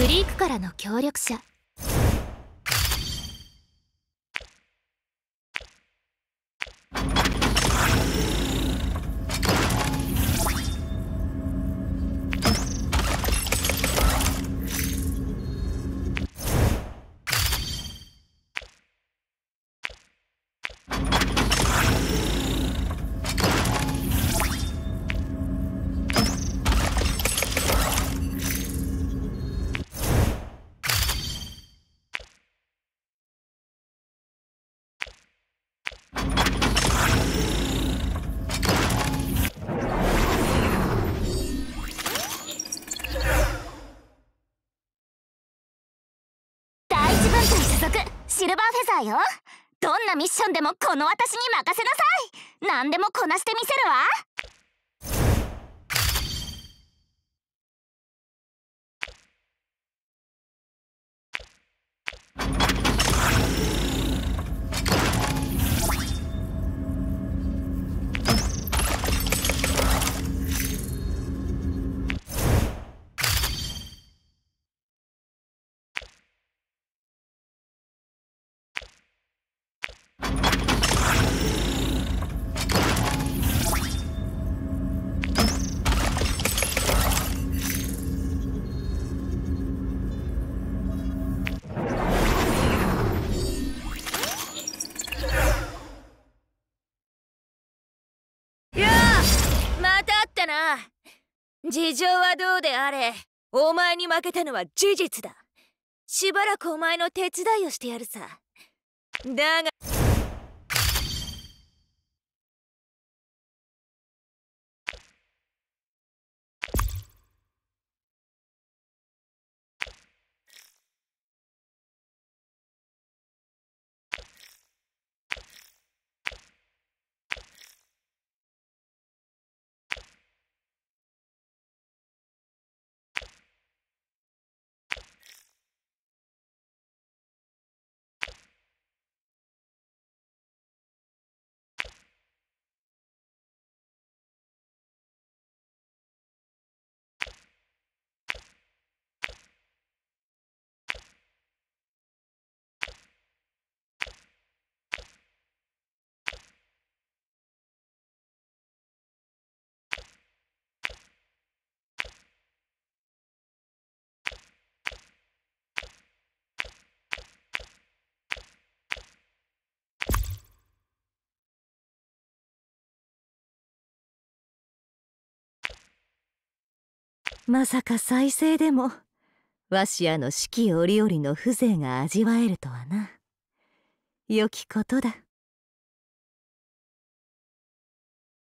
フリークからの協力者続シルバーフェザーよどんなミッションでもこの私に任せなさい何でもこなしてみせるわったな事情はどうであれお前に負けたのは事実だしばらくお前の手伝いをしてやるさだがまさか再生でも和紙屋の四季折々の風情が味わえるとはな良きことだ